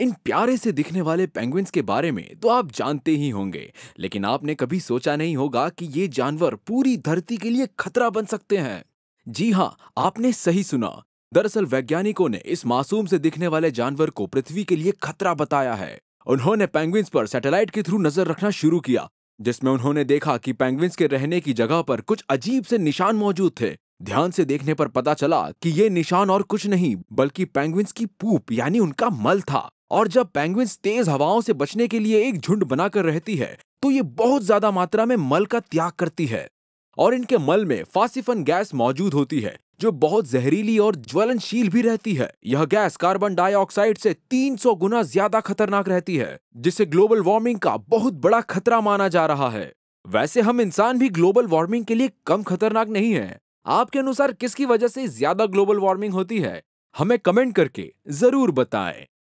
इन प्यारे से दिखने वाले पेंगुइन्स के बारे में तो आप जानते ही होंगे लेकिन आपने कभी सोचा नहीं होगा कि ये जानवर पूरी धरती के लिए खतरा बन सकते हैं जी हाँ आपने सही सुना दरअसल वैज्ञानिकों ने इस मासूम से दिखने वाले जानवर को पृथ्वी के लिए खतरा बताया है उन्होंने पेंगुइन्स पर सैटेलाइट के थ्रू नजर रखना शुरू किया जिसमें उन्होंने देखा कि पेंगुइन्स के रहने की जगह पर कुछ अजीब से निशान मौजूद थे ध्यान से देखने पर पता चला कि ये निशान और कुछ नहीं बल्कि पेंगुइन्स की पूप यानी उनका मल था और जब पेंगुइन्स तेज हवाओं से बचने के लिए एक झुंड बनाकर रहती है तो ये बहुत ज्यादा मात्रा में मल का त्याग करती है और इनके मल में फासिफन गैस मौजूद होती है जो बहुत जहरीली और ज्वलनशील भी रहती है यह गैस कार्बन डाइऑक्साइड से 300 गुना ज्यादा खतरनाक रहती है जिसे ग्लोबल वार्मिंग का बहुत बड़ा खतरा माना जा रहा है वैसे हम इंसान भी ग्लोबल वार्मिंग के लिए कम खतरनाक नहीं है आपके अनुसार किसकी वजह से ज्यादा ग्लोबल वार्मिंग होती है हमें कमेंट करके जरूर बताएं